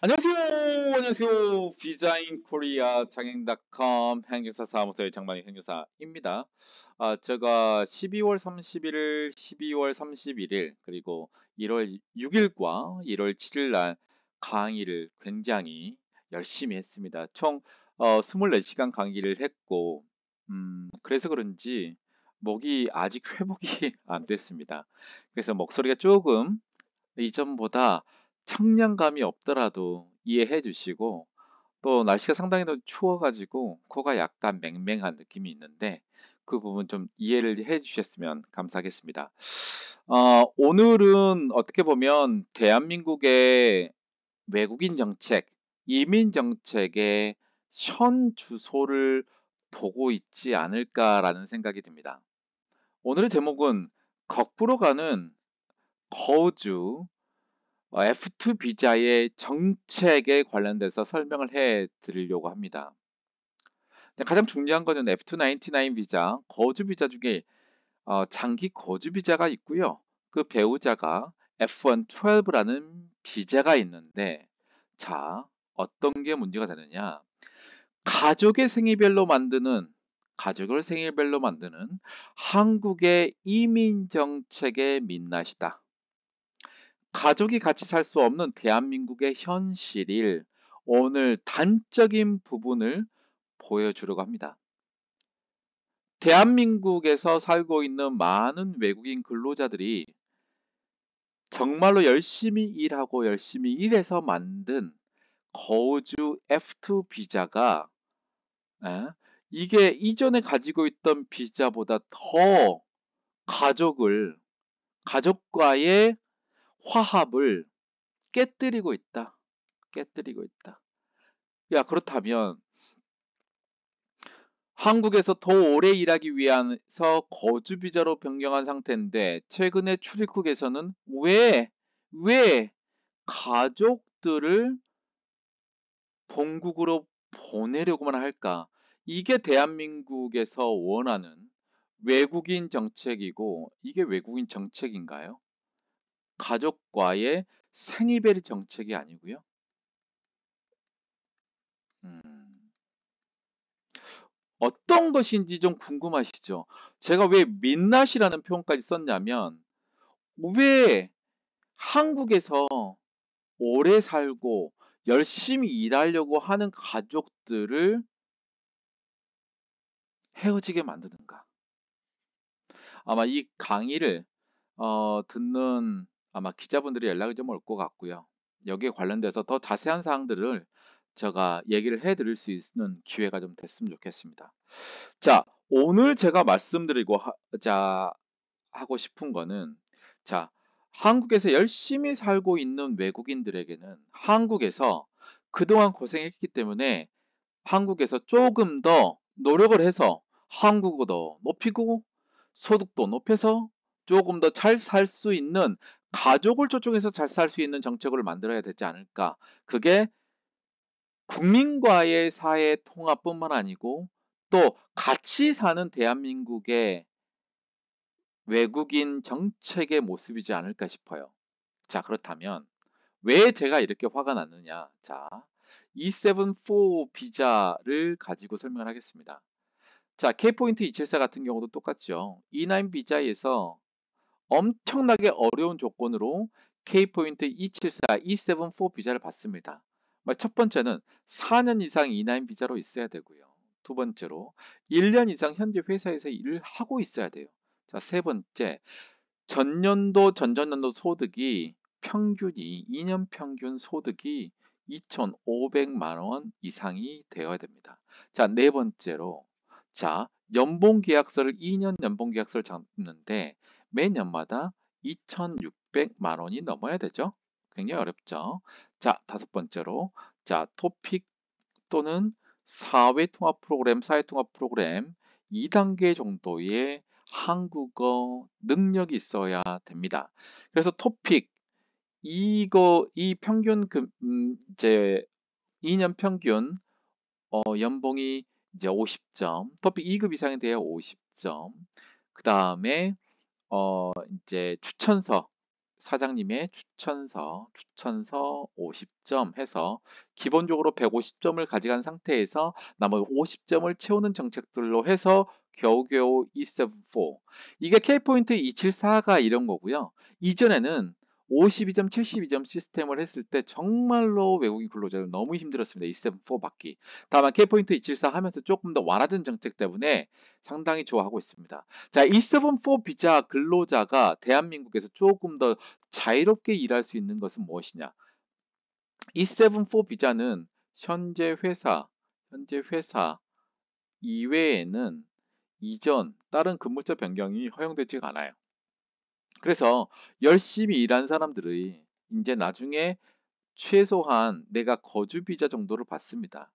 안녕하세요. 안녕하세요. 디자인 코리아 장행닷컴 행교사 사무소의 장만희 행정사입니다. 아, 제가 12월 31일, 12월 31일, 그리고 1월 6일과 1월 7일 날 강의를 굉장히 열심히 했습니다. 총 어, 24시간 강의를 했고, 음, 그래서 그런지 목이 아직 회복이 안 됐습니다. 그래서 목소리가 조금 이전보다 청량감이 없더라도 이해해 주시고 또 날씨가 상당히 더 추워가지고 코가 약간 맹맹한 느낌이 있는데 그 부분 좀 이해를 해 주셨으면 감사하겠습니다. 어, 오늘은 어떻게 보면 대한민국의 외국인 정책, 이민 정책의 현 주소를 보고 있지 않을까라는 생각이 듭니다. 오늘의 제목은 거꾸로 가는 거주 F2 어, 비자의 정책에 관련돼서 설명을 해 드리려고 합니다. 가장 중요한 것은 F299 비자, 거주 비자 중에 어, 장기 거주 비자가 있고요. 그 배우자가 F112라는 비자가 있는데 자, 어떤 게 문제가 되느냐? 가족의 생일별로 만드는 가족을 생일별로 만드는 한국의 이민 정책의 민낯이다. 가족이 같이 살 수 없는 대한민국의 현실일 오늘 단적인 부분을 보여주려고 합니다. 대한민국에서 살고 있는 많은 외국인 근로자들이 정말로 열심히 일하고 열심히 일해서 만든 거주 F2 비자가 이게 이전에 가지고 있던 비자보다 더 가족을 가족과의 화합을 깨뜨리고 있다. 깨뜨리고 있다. 야, 그렇다면 한국에서 더 오래 일하기 위해서 거주 비자로 변경한 상태인데 최근에 출입국에서는 왜, 왜 가족들을 본국으로 보내려고만 할까? 이게 대한민국에서 원하는 외국인 정책이고 이게 외국인 정책인가요? 가족과의 생이별 정책이 아니고요. 음, 어떤 것인지 좀 궁금하시죠? 제가 왜 민낯이라는 표현까지 썼냐면 왜 한국에서 오래 살고 열심히 일하려고 하는 가족들을 헤어지게 만드는가? 아마 이 강의를 어, 듣는 아마 기자분들이 연락이 좀 올 것 같고요. 여기에 관련돼서 더 자세한 사항들을 제가 얘기를 해드릴 수 있는 기회가 좀 됐으면 좋겠습니다. 자, 오늘 제가 말씀드리고 하, 자, 하고 싶은 거는 자, 한국에서 열심히 살고 있는 외국인들에게는 한국에서 그동안 고생했기 때문에 한국에서 조금 더 노력을 해서 한국어도 높이고 소득도 높여서 조금 더 잘 살 수 있는 가족을 조정해서 잘 살 수 있는 정책을 만들어야 되지 않을까. 그게 국민과의 사회 통합뿐만 아니고 또 같이 사는 대한민국의 외국인 정책의 모습이지 않을까 싶어요. 자, 그렇다면 왜 제가 이렇게 화가 났느냐? 자, E74 비자를 가지고 설명을 하겠습니다. 자, K포인트 274 같은 경우도 똑같죠. E9 비자에서 엄청나게 어려운 조건으로 K포인트 274, e 7 4 비자를 받습니다. 첫 번째는 4년 이상 이나인 비자로 있어야 되고요. 두 번째로 1년 이상 현재 회사에서 일을 하고 있어야 돼요. 자, 세 번째, 전년도 전전년도 소득이 평균이 2년 평균 소득이 2,500만 원 이상이 되어야 됩니다. 자, 네 번째로 자, 연봉 계약서를 2년 연봉 계약서를 잡는데 매년마다 2,600만 원이 넘어야 되죠. 굉장히 어렵죠. 자, 다섯 번째로 자, 토픽 또는 사회 통합 프로그램, 사회 통합 프로그램 2단계 정도의 한국어 능력이 있어야 됩니다. 그래서 토픽 이거 이 평균 금, 음, 이제 2년 평균 어, 연봉이 이제 50점, 토픽 2급 이상에 대해 50점, 그 다음에 어 이제 추천서 사장님의 추천서, 추천서 50점 해서 기본적으로 150점을 가져간 상태에서 나머지 50점을 채우는 정책들로 해서 겨우겨우 e 7 4 이게 K포인트 274가 이런 거고요. 이전에는 52점, 72점 시스템을 했을 때 정말로 외국인 근로자들 너무 힘들었습니다. 274 받기. 다만 K포인트 274 하면서 조금 더 완화된 정책 때문에 상당히 좋아하고 있습니다. 자, 274 비자 근로자가 대한민국에서 조금 더 자유롭게 일할 수 있는 것은 무엇이냐? 274 비자는 현재 회사, 현재 회사 이외에는 이전 다른 근무자 변경이 허용되지 않아요. 그래서 열심히 일한 사람들의 이제 나중에 최소한 내가 거주 비자 정도를 받습니다.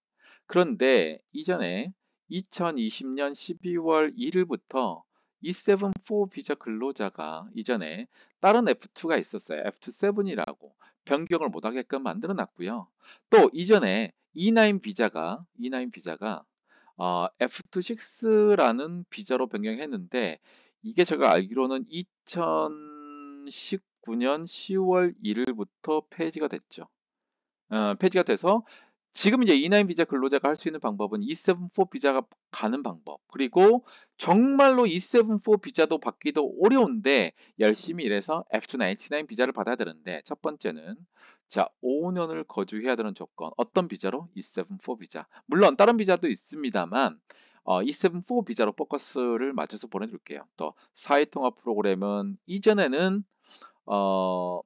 그런데 이전에 2020년 12월 1일부터 E74 비자 근로자가 이전에 다른 F2가 있었어요. F27이라고 변경을 못하게끔 만들어 놨고요. 또 이전에 E9 비자가 E9 비자가 어, F26라는 비자로 변경했는데 이게 제가 알기로는 2019년 10월 1일부터 폐지가 됐죠. 어, 폐지가 돼서 지금 이제 E9 비자 근로자가 할 수 있는 방법은 E74 비자가 가는 방법. 그리고 정말로 E74 비자도 받기도 어려운데 열심히 일해서 F299 비자를 받아야 되는데 첫 번째는 자 5년을 거주해야 되는 조건. 어떤 비자로? E74 비자. 물론 다른 비자도 있습니다만 어, E7-4 비자로 포커스를 맞춰서 보내줄게요. 또 사회통합 프로그램은 이전에는 어,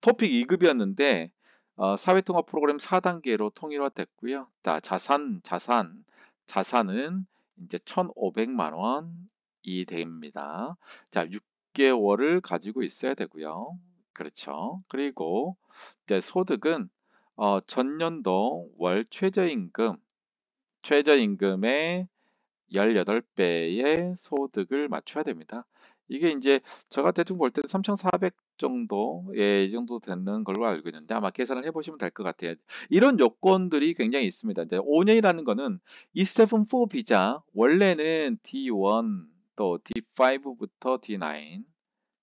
토픽 2급이었는데 어, 사회통합 프로그램 4단계로 통일화됐고요. 자, 자산, 자산, 자산은 이제 1,500만 원이 됩니다. 자, 6개월을 가지고 있어야 되고요. 그렇죠. 그리고 이제 소득은 어, 전년도 월 최저임금 최저임금의 18배의 소득을 맞춰야 됩니다. 이게 이제 제가 대충 볼때3,400 정도 예, 정도 되는 걸로 알고 있는데 아마 계산을 해보시면 될 것 같아요. 이런 요건들이 굉장히 있습니다. 이제 5년이라는 거는 E74 비자 원래는 D1 또 D5부터 D9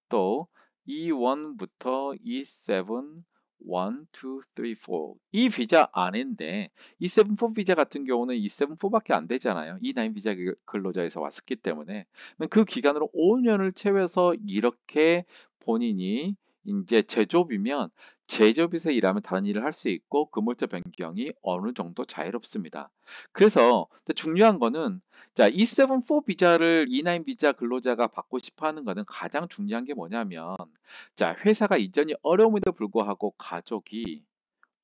또 E1부터 E7 1, 2, 3, 4. 이 비자 안인데 E74 비자 같은 경우는 E74밖에 안 되잖아요. E9 비자 그, 근로자에서 왔었기 때문에 그 기간으로 5년을 채워서 이렇게 본인이 이제 제조업이면 제조업에서 일하면 다른 일을 할 수 있고 근무자 변경이 어느 정도 자유롭습니다. 그래서 중요한 거는 자 E74 비자를 E9 비자 근로자가 받고 싶어 하는 것은 가장 중요한 게 뭐냐면 자 회사가 이전이 어려움에도 불구하고 가족이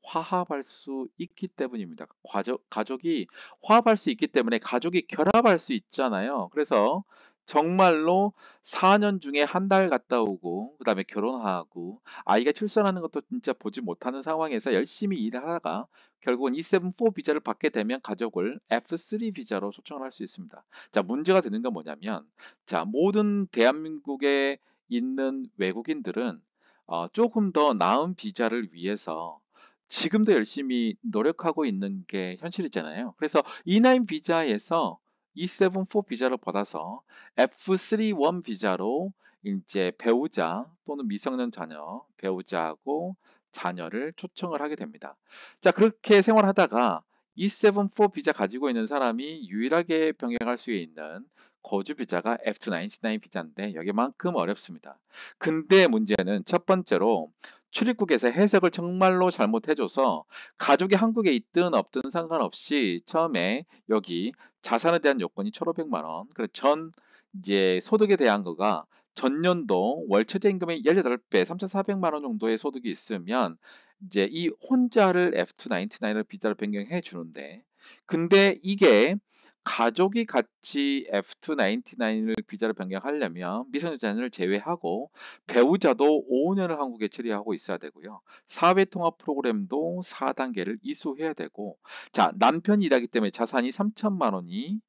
화합할 수 있기 때문입니다. 가족, 가족이 화합할 수 있기 때문에 가족이 결합할 수 있잖아요. 그래서 정말로 4년 중에 한 달 갔다 오고 그 다음에 결혼하고 아이가 출산하는 것도 진짜 보지 못하는 상황에서 열심히 일하다가 결국은 E7-4 비자를 받게 되면 가족을 F3 비자로 초청을 할 수 있습니다. 자 문제가 되는 건 뭐냐면 자 모든 대한민국에 있는 외국인들은 어, 조금 더 나은 비자를 위해서 지금도 열심히 노력하고 있는 게 현실이잖아요. 그래서 E9 비자에서 E74 비자를 받아서 F31 비자로 이제 배우자 또는 미성년 자녀, 배우자하고 자녀를 초청을 하게 됩니다. 자, 그렇게 생활하다가 E74 비자 가지고 있는 사람이 유일하게 병행할 수 있는 거주 비자가 F299 비자인데 여기만큼 어렵습니다. 근데 문제는 첫 번째로 출입국에서 해석을 정말로 잘못해줘서 가족이 한국에 있든 없든 상관없이 처음에 여기 자산에 대한 요건이 1,500만 원, 그리고 전 이제 소득에 대한 거가 전년도 월 최저 임금의 18배, 3,400만 원 정도의 소득이 있으면 이제 이 혼자를 F299로 비자로 변경해 주는데 근데 이게 가족이 같이 F299을 비자를 변경하려면 미성년자를 녀 제외하고 배우자도 5년을 한국에 처리하고 있어야 되고요. 사회통합 프로그램도 4단계를 이수해야 되고 자 남편이 일하기 때문에 자산이 3천만 원이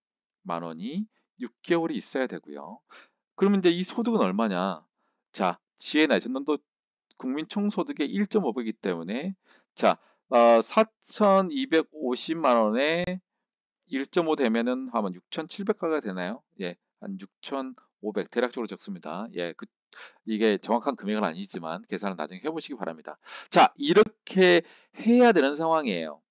만 원이 6개월이 있어야 되고요. 그러면 이제 이 소득은 얼마냐? 자, 지혜나 이 전년도 국민 총소득의 1.5배이기 때문에 자, 어, 4,250만 원에 1.5 되면은 하면 6,700가가 되나요? 예, 한 6,500 대략적으로 적습니다. 예, 그, 이게 정확한 금액은 아니지만 계산을 나중에 해보시기 바랍니다. 자, 이렇게 해야 되는 상황이에요.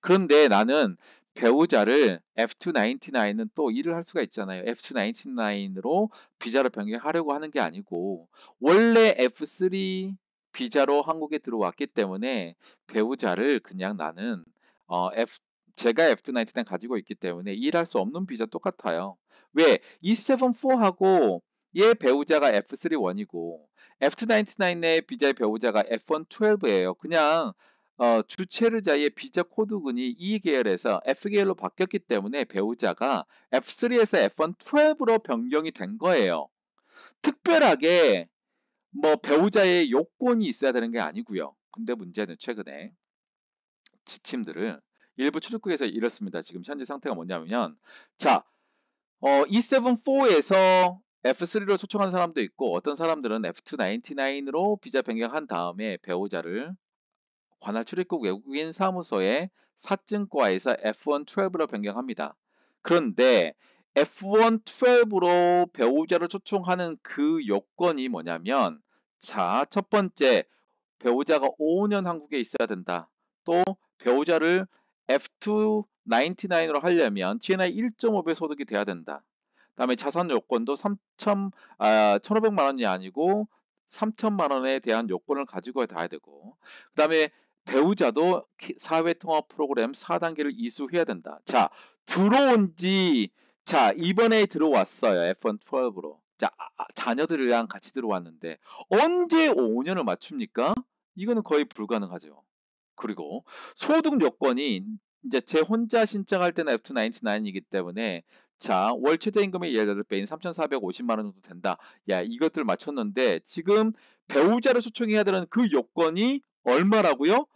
그런데 나는 배우자를 F299은 또 일을 할 수가 있잖아요. F299으로 비자를 변경하려고 하는 게 아니고 원래 F3 비자로 한국에 들어왔기 때문에 배우자를 그냥 나는 어, F 제가 F19는 가지고 있기 때문에 일할 수 없는 비자 똑같아요. 왜? E74하고 얘 배우자가 F31이고 F99의 2 비자의 배우자가 F112예요. 그냥 어, 주체류자의 비자 코드군이 E 계열에서 F 계열로 바뀌었기 때문에 배우자가 F3에서 F112로 변경이 된 거예요. 특별하게 뭐 배우자의 요건이 있어야 되는 게 아니고요. 근데 문제는 최근에 지침들을 일부 출입국에서 이렇습니다. 지금 현재 상태가 뭐냐면 자, 어, E74에서 F3로 초청한 사람도 있고 어떤 사람들은 F299으로 비자 변경한 다음에 배우자를 관할 출입국 외국인 사무소의 사증과에서 F1 12로 변경합니다. 그런데 F1 12로 배우자를 초청하는 그 요건이 뭐냐면 자, 첫 번째 배우자가 5년 한국에 있어야 된다. 또 배우자를 F299으로 하려면 T&I n 1.5배 소득이 돼야 된다. 그 다음에 자산 요건도 3천, 아, 1,500만 원이 아니고 3천만 원에 대한 요건을 가지고 다야 되고 그 다음에 배우자도 사회통합 프로그램 4단계를 이수해야 된다. 자, 들어온 지, 자, 이번에 들어왔어요. F112로. 자, 아, 아, 자녀들이랑 같이 들어왔는데, 언제 5년을 맞춥니까? 이거는 거의 불가능하죠. 그리고 소득 요건이 이제 제 혼자 신청할 때는 F99이기 때문에 자, 월 최저 임금의 예를 들어 빼인 3,450만 원 정도 된다. 야, 이것들 맞췄는데 지금 배우자를 초청해야 되는 그 요건이 얼마라고요?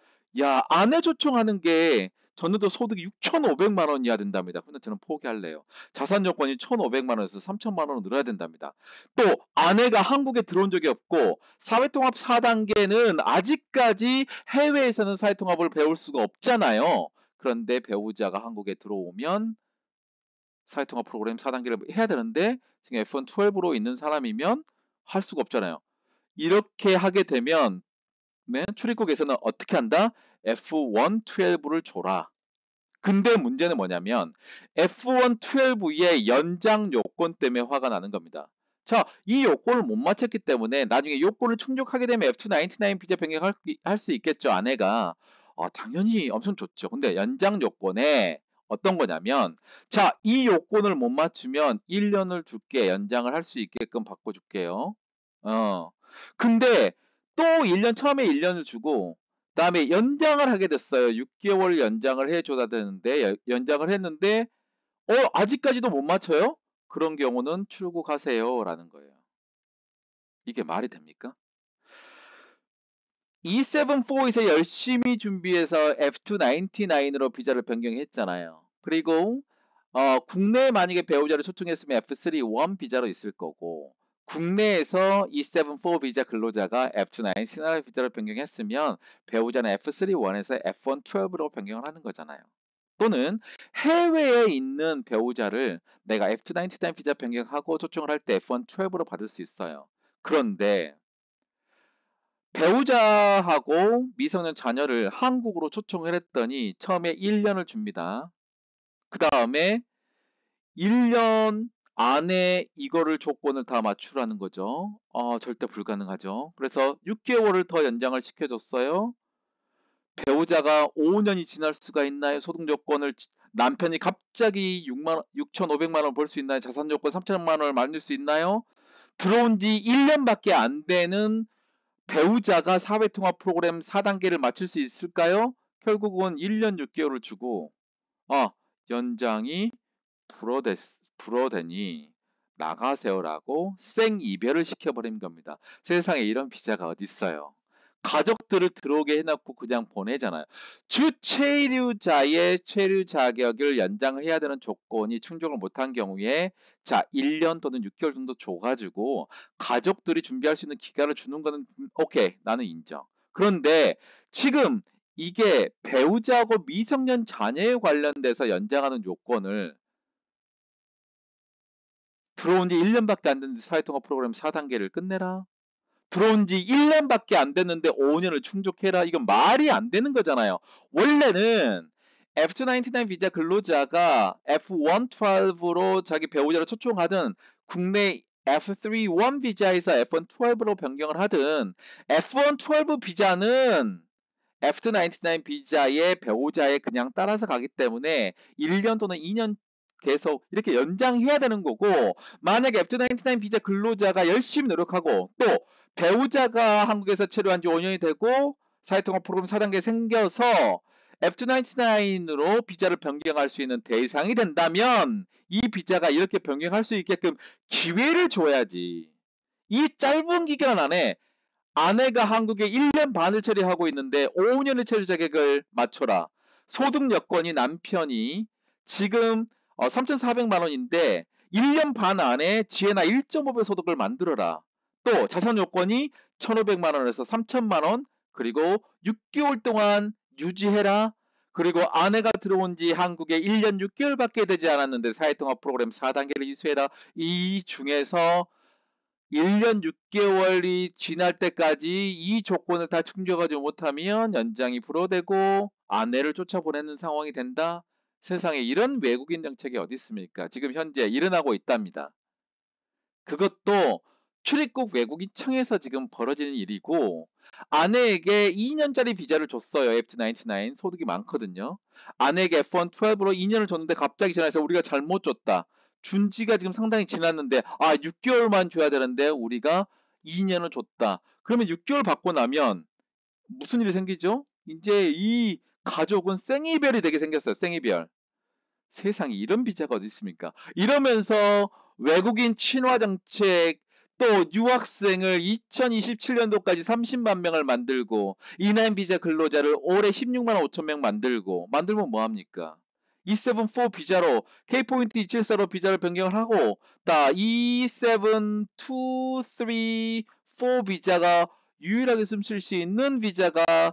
야, 아내 초청하는 게 전년도 소득이 6,500만 원 이하 된답니다. 근데 저는 포기할래요. 자산 요건이 1,500만 원에서 3,000만 원으 늘어야 된답니다. 또 아내가 한국에 들어온 적이 없고 사회통합 4단계는 아직까지 해외에서는 사회통합을 배울 수가 없잖아요. 그런데 배우자가 한국에 들어오면 사회통합 프로그램 4단계를 해야 되는데 지금 F1 12로 있는 사람이면 할 수가 없잖아요. 이렇게 하게 되면 출입국에서는 어떻게 한다? F112를 줘라. 근데 문제는 뭐냐면 F112의 연장 요건 때문에 화가 나는 겁니다. 자, 이 요건을 못 맞췄기 때문에 나중에 요건을 충족하게 되면 F299 비자 변경할 수 있겠죠, 아내가. 아, 당연히 엄청 좋죠. 근데 연장 요건에 어떤 거냐면 자, 이 요건을 못 맞추면 1년을 줄게 연장을 할 수 있게끔 바꿔 줄게요. 어. 근데 또 1년 처음에 1년을 주고 그다음에 연장을 하게 됐어요. 6개월 연장을 해줘야 되는데 연장을 했는데 어 아직까지도 못 맞춰요? 그런 경우는 출국하세요라는 거예요. 이게 말이 됩니까? E748에서 열심히 준비해서 F299으로 비자를 변경했잖아요. 그리고 어, 국내에 만약에 배우자를 초청했으면 F31 비자로 있을 거고 국내에서 E74 비자 근로자가 F9 시나리오 비자로 변경했으면 배우자는 F31에서 F112로 변경을 하는 거잖아요. 또는 해외에 있는 배우자를 내가 F9 T9 비자 변경하고 초청을 할 때 F112로 받을 수 있어요. 그런데 배우자하고 미성년 자녀를 한국으로 초청을 했더니 처음에 1년을 줍니다. 그 다음에 1년 안에 이거를 조건을 다 맞추라는 거죠. 어, 절대 불가능하죠. 그래서 6개월을 더 연장을 시켜줬어요. 배우자가 5년이 지날 수가 있나요? 소득 조건을 남편이 갑자기 6만 5 0 0만원 벌 수 있나요? 자산 조건 3천만 원을 만들 수 있나요? 들어온 지 1년밖에 안 되는 배우자가 사회통화 프로그램 4단계를 맞출 수 있을까요? 결국은 1년 6개월을 주고 아, 연장이 불어댔, 불어대니 나가세요라고 생 이별을 시켜버린 겁니다. 세상에 이런 비자가 어디 있어요? 가족들을 들어오게 해놓고 그냥 보내잖아요. 주체류자의 체류 자격을 연장을 해야 되는 조건이 충족을 못한 경우에 자 1년 또는 6개월 정도 줘가지고 가족들이 준비할 수 있는 기간을 주는 거는 오케이 나는 인정. 그런데 지금 이게 배우자하고 미성년 자녀에 관련돼서 연장하는 요건을 들어온 지 1년밖에 안 됐는데 사회통합 프로그램 4단계를 끝내라. 들어온 지 1년밖에 안 됐는데 5년을 충족해라. 이건 말이 안 되는 거잖아요. 원래는 F299 비자 근로자가 F112로 자기 배우자를 초청하든 국내 F31 비자에서 F112로 변경을 하든 F112 비자는 F299 비자의 배우자에 그냥 따라서 가기 때문에 1년 또는 2년 계속 이렇게 연장해야 되는 거고 만약에 F99 비자 근로자가 열심히 노력하고 또 배우자가 한국에서 체류한 지 5년이 되고 사회통합 프로그램 4단계 생겨서 F99으로 비자를 변경할 수 있는 대상이 된다면 이 비자가 이렇게 변경할 수 있게끔 기회를 줘야지. 이 짧은 기간 안에 아내가 한국에 1년 반을 처리하고 있는데 5년의 체류 자격을 맞춰라. 소득 여건이 남편이 지금 어, 3,400만 원인데 1년 반 안에 지혜나 1.5배 소득을 만들어라. 또 자산 요건이 1,500만 원에서 3,000만 원 그리고 6개월 동안 유지해라. 그리고 아내가 들어온 지 한국에 1년 6개월밖에 되지 않았는데 사회통합 프로그램 4단계를 이수해라. 이 중에서 1년 6개월이 지날 때까지 이 조건을 다 충족하지 못하면 연장이 불허되고 아내를 쫓아보내는 상황이 된다. 세상에 이런 외국인 정책이 어디 있습니까? 지금 현재 일어나고 있답니다. 그것도 출입국 외국인 청에서 지금 벌어지는 일이고 아내에게 2년짜리 비자를 줬어요. F99 소득이 많거든요. 아내에게 F112로 2년을 줬는데 갑자기 전화해서 우리가 잘못 줬다. 준 지가 지금 상당히 지났는데 아 6개월만 줘야 되는데 우리가 2년을 줬다. 그러면 6개월 받고 나면 무슨 일이 생기죠? 이제 이 가족은 생이별이 되게 생겼어요. 생이별. 세상에 이런 비자가 어디 있습니까? 이러면서 외국인 친화 정책 또 유학생을 2027년도까지 30만 명을 만들고 이나인 비자 근로자를 올해 16만 5천 명 만들고 만들면 뭐 합니까? E74 비자로 K포인트 274로 비자를 변경을 하고 다 E7234 비자가 유일하게 숨쉴수 있는 비자가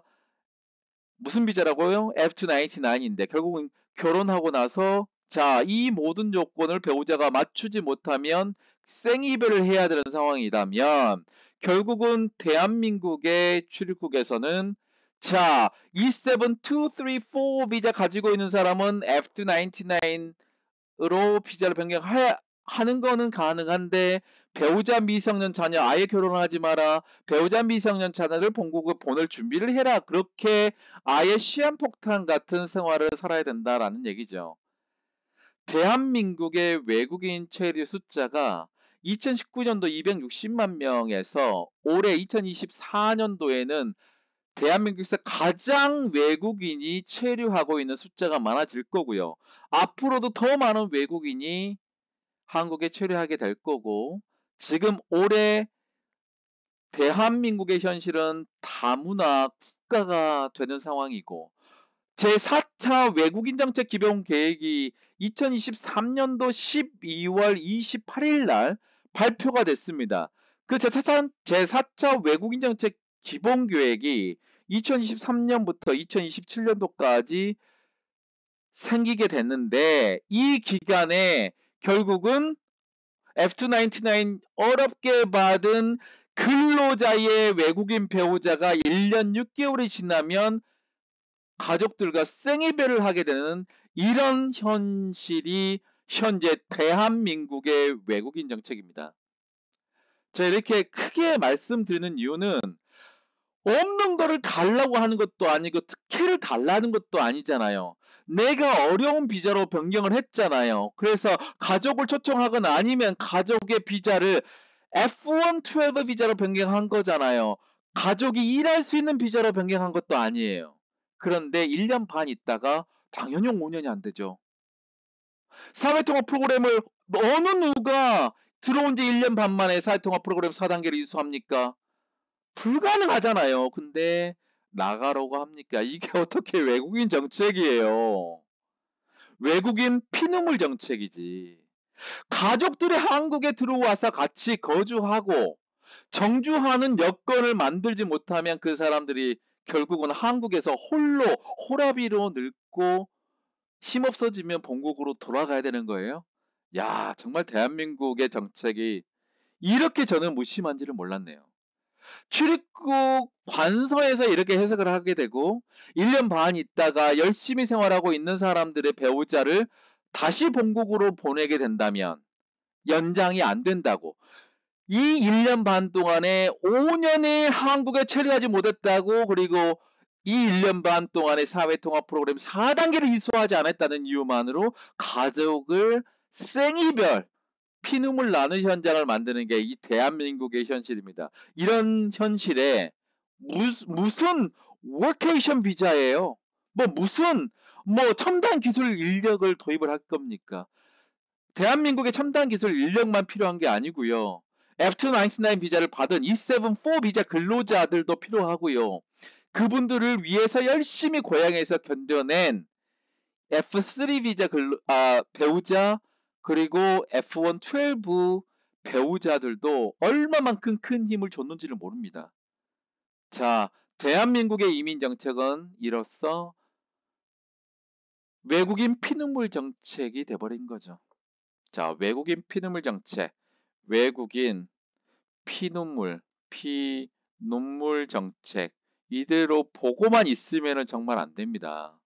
무슨 비자라고요? F299인데 결국은 결혼하고 나서 자, 이 모든 조건을 배우자가 맞추지 못하면 생이별을 해야 되는 상황이라면 결국은 대한민국의 출입국에서는 자, E7234 비자 가지고 있는 사람은 F299으로 비자를 변경해야 하는 거는 가능한데 배우자 미성년 자녀 아예 결혼하지 마라. 배우자 미성년 자녀를 본국에 보낼 준비를 해라. 그렇게 아예 시한폭탄 같은 생활을 살아야 된다라는 얘기죠. 대한민국의 외국인 체류 숫자가 2019년도 260만 명에서 올해 2024년도에는 대한민국에서 가장 외국인이 체류하고 있는 숫자가 많아질 거고요. 앞으로도 더 많은 외국인이 한국에 체류하게 될 거고 지금 올해 대한민국의 현실은 다문화 국가가 되는 상황이고 제4차 외국인정책 기본 계획이 2023년도 12월 28일 날 발표가 됐습니다. 그 제4차, 제4차 외국인정책 기본 계획이 2023년부터 2027년도까지 생기게 됐는데 이 기간에 결국은 F99 2 어렵게 받은 근로자의 외국인 배우자가 1년 6개월이 지나면 가족들과 생이별을 하게 되는 이런 현실이 현재 대한민국의 외국인 정책입니다. 자, 이렇게 크게 말씀드리는 이유는 없는 거를 달라고 하는 것도 아니고 특혜를 달라는 것도 아니잖아요. 내가 어려운 비자로 변경을 했잖아요. 그래서 가족을 초청하거나 아니면 가족의 비자를 F1 12 비자로 변경한 거잖아요. 가족이 일할 수 있는 비자로 변경한 것도 아니에요. 그런데 1년 반 있다가 당연용 5년이 안 되죠. 사회통합 프로그램을 어느 누가 들어온 지 1년 반 만에 사회통합 프로그램 4단계를 이수합니까? 불가능하잖아요. 근데 나가라고 합니까? 이게 어떻게 외국인 정책이에요. 외국인 피눈물 정책이지. 가족들이 한국에 들어와서 같이 거주하고 정주하는 여건을 만들지 못하면 그 사람들이 결국은 한국에서 홀로 호라비로 늙고 힘없어지면 본국으로 돌아가야 되는 거예요. 야, 정말 대한민국의 정책이 이렇게 저는 무심한지를 몰랐네요. 출입국 관서에서 이렇게 해석을 하게 되고 1년 반 있다가 열심히 생활하고 있는 사람들의 배우자를 다시 본국으로 보내게 된다면 연장이 안 된다고 이 1년 반 동안에 5년을 한국에 체류하지 못했다고 그리고 이 1년 반 동안의 사회통합 프로그램 4단계를 이수하지 않았다는 이유만으로 가족을 생이별 피눈물 나는 현장을 만드는 게 이 대한민국의 현실입니다. 이런 현실에 무, 슨 워케이션 비자예요? 뭐 무슨 뭐 첨단 기술 인력을 도입을 할 겁니까? 대한민국의 첨단 기술 인력만 필요한 게 아니고요. F299 비자를 받은 E74 비자 근로자들도 필요하고요. 그분들을 위해서 열심히 고향에서 견뎌낸 F3 비자 근로, 아, 배우자 그리고 F1 12 배우자들도 얼마만큼 큰 힘을 줬는지를 모릅니다. 자, 대한민국의 이민 정책은 이로써 외국인 피눈물 정책이 돼버린 거죠. 자, 외국인 피눈물 정책, 외국인 피눈물, 피눈물 정책 이대로 보고만 있으면 정말 안 됩니다.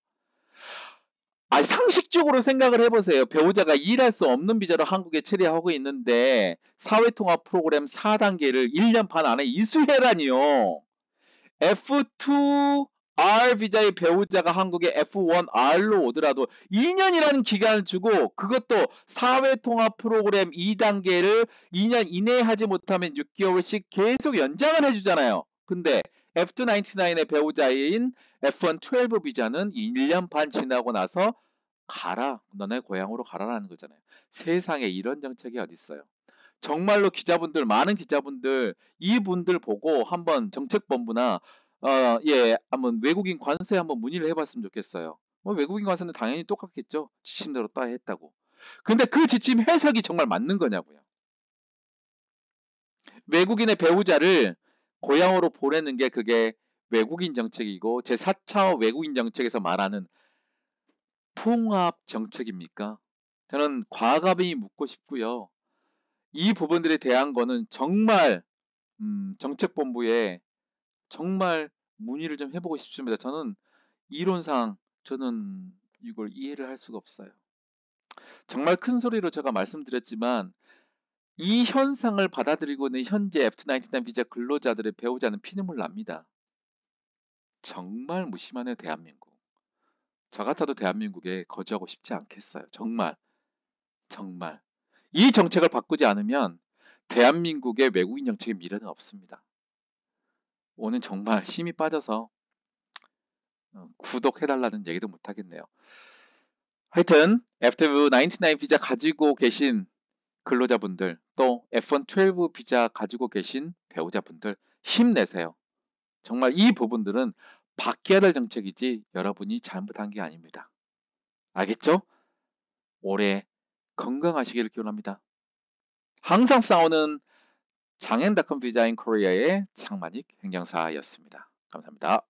상식적으로 생각을 해보세요. 배우자가 일할 수 없는 비자로 한국에 체류하고 있는데 사회통합 프로그램 4단계를 1년 반 안에 이수해라니요. F2R 비자의 배우자가 한국에 F1R로 오더라도 2년이라는 기간을 주고 그것도 사회통합 프로그램 2단계를 2년 이내에 하지 못하면 6개월씩 계속 연장을 해주잖아요. 근데 F299의 배우자인 F112 비자는 1년 반 지나고 나서 가라. 너네 고향으로 가라라는 거잖아요. 세상에 이런 정책이 어디 있어요? 정말로 기자분들 많은 기자분들 이분들 보고 한번 정책본부나 어, 예, 한번 외국인 관세 한번 문의를 해봤으면 좋겠어요. 뭐 외국인 관세는 당연히 똑같겠죠. 지침대로 따야 했다고. 근데 그 지침 해석이 정말 맞는 거냐고요. 외국인의 배우자를 고향으로 보내는 게 그게 외국인 정책이고 제4차 외국인 정책에서 말하는 통합 정책입니까? 저는 과감히 묻고 싶고요. 이 부분들에 대한 거는 정말 음, 정책본부에 정말 문의를 좀 해보고 싶습니다. 저는 이론상 저는 이걸 이해를 할 수가 없어요. 정말 큰 소리로 제가 말씀드렸지만 이 현상을 받아들이고 있는 현재 f 1 9 비자 근로자들의 배우자는 피눈물 납니다. 정말 무심하네 대한민국. 저 같아도 대한민국에 거주하고 싶지 않겠어요. 정말. 정말. 이 정책을 바꾸지 않으면 대한민국의 외국인 정책의 미래는 없습니다. 오늘 정말 힘이 빠져서 어, 구독해달라는 얘기도 못하겠네요. 하여튼 FW 99 비자 가지고 계신 근로자분들 또 F1 12 비자 가지고 계신 배우자분들 힘내세요. 정말 이 부분들은 바뀌어야 될 정책이지 여러분이 잘못한 게 아닙니다. 알겠죠? 올해 건강하시기를 기원합니다. 항상 싸우는 장앤닷컴 디자인 코리아의 창만익 행정사였습니다. 감사합니다.